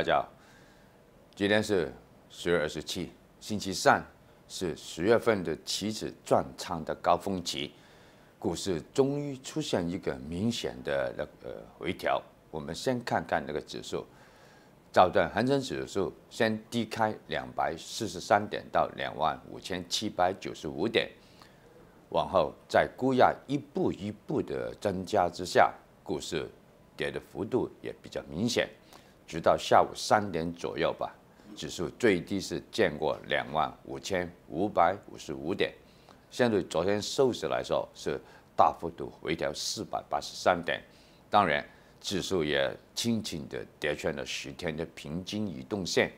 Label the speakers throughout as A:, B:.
A: 大家好，今天是十月二十七，星期三，是十月份的期指转仓的高峰期，股市终于出现一个明显的那呃回调。我们先看看那个指数，早段恒生指数先低开两百四十三点到两万五千七百九十五点，往后在估压一步一步的增加之下，股市跌的幅度也比较明显。直到下午三点左右吧，指数最低是见过两万五千五百五十五点，相对昨天收市来说是大幅度回调四百八十三点。当然，指数也轻轻的跌穿了十天的平均移动线，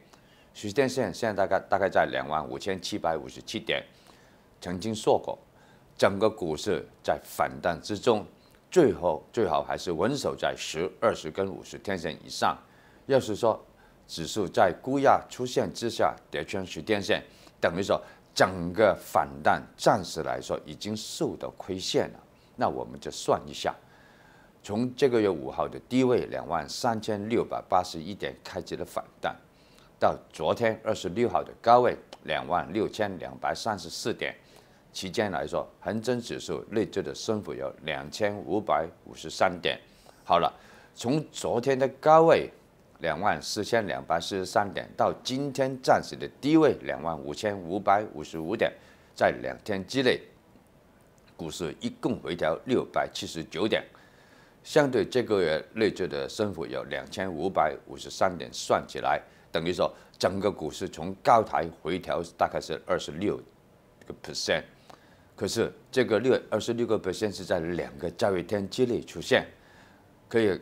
A: 十天线现在大概大概在两万五千七百五十七点。曾经说过，整个股市在反弹之中，最后最好还是稳守在十、二十跟五十天线以上。要是说指数在估压出现之下跌穿十天线，等于说整个反弹暂时来说已经受到亏线了。那我们就算一下，从这个月五号的低位两万三千六百八十一点开启的反弹，到昨天二十六号的高位两万六千两百三十四点，期间来说，恒生指数累计的升幅有两千五百五十三点。好了，从昨天的高位。两万四千两百四十三点到今天暂时的低位两万五千五百五十五点，在两天之内，股市一共回调六百七十九点，相对这个月累计的升幅有两千五百五十三点，算起来等于说整个股市从高台回调大概是二十六个 percent，可是这个六二十六个 percent 是在两个交易天之内出现，可以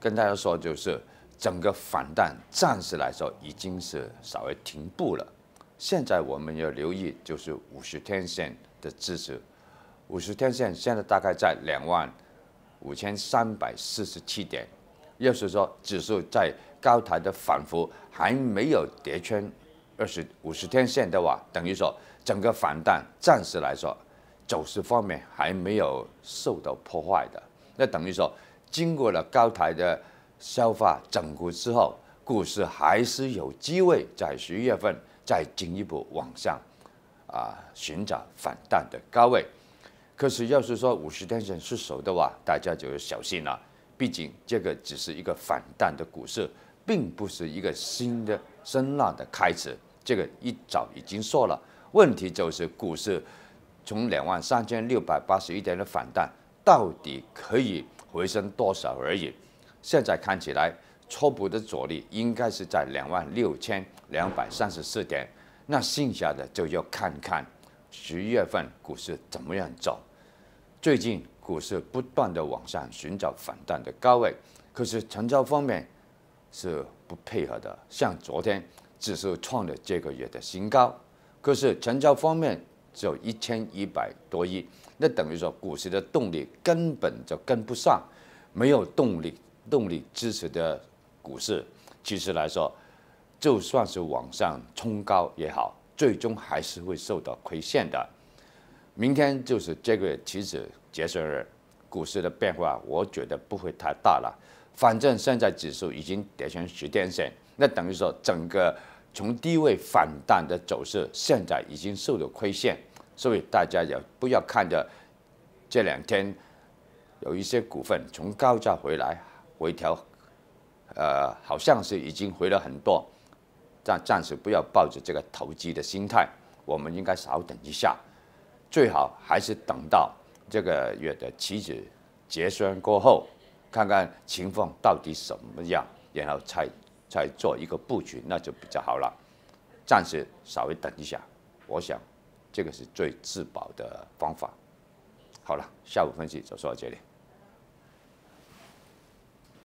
A: 跟大家说就是。整个反弹暂时来说已经是稍微停步了。现在我们要留意就是五十天线的支持。五十天线现在大概在两万五千三百四十七点。要是说指数在高台的反复还没有跌穿二十五十天线的话，等于说整个反弹暂时来说走势方面还没有受到破坏的。那等于说经过了高台的。消化整固之后，股市还是有机会在十一月份再进一步往上，啊，寻找反弹的高位。可是，要是说五十天线失守的话，大家就要小心了。毕竟，这个只是一个反弹的股市，并不是一个新的声浪的开始。这个一早已经说了。问题就是，股市从两万三千六百八十一点的反弹，到底可以回升多少而已？现在看起来，初步的阻力应该是在两万六千两百三十四点。那剩下的就要看看十一月份股市怎么样走。最近股市不断的往上寻找反弹的高位，可是成交方面是不配合的。像昨天指数创了这个月的新高，可是成交方面只有一千一百多亿，那等于说股市的动力根本就跟不上，没有动力。动力支持的股市，其实来说，就算是往上冲高也好，最终还是会受到亏线的。明天就是这个月期指结算日，股市的变化我觉得不会太大了。反正现在指数已经跌成十天线，那等于说整个从低位反弹的走势现在已经受到亏线，所以大家也不要看着这两天有一些股份从高价回来？回调，呃，好像是已经回了很多，但暂时不要抱着这个投机的心态，我们应该少等一下，最好还是等到这个月的期指结算过后，看看情况到底什么样，然后才再做一个布局，那就比较好了。暂时稍微等一下，我想这个是最自保的方法。好了，下午分析就说到这里。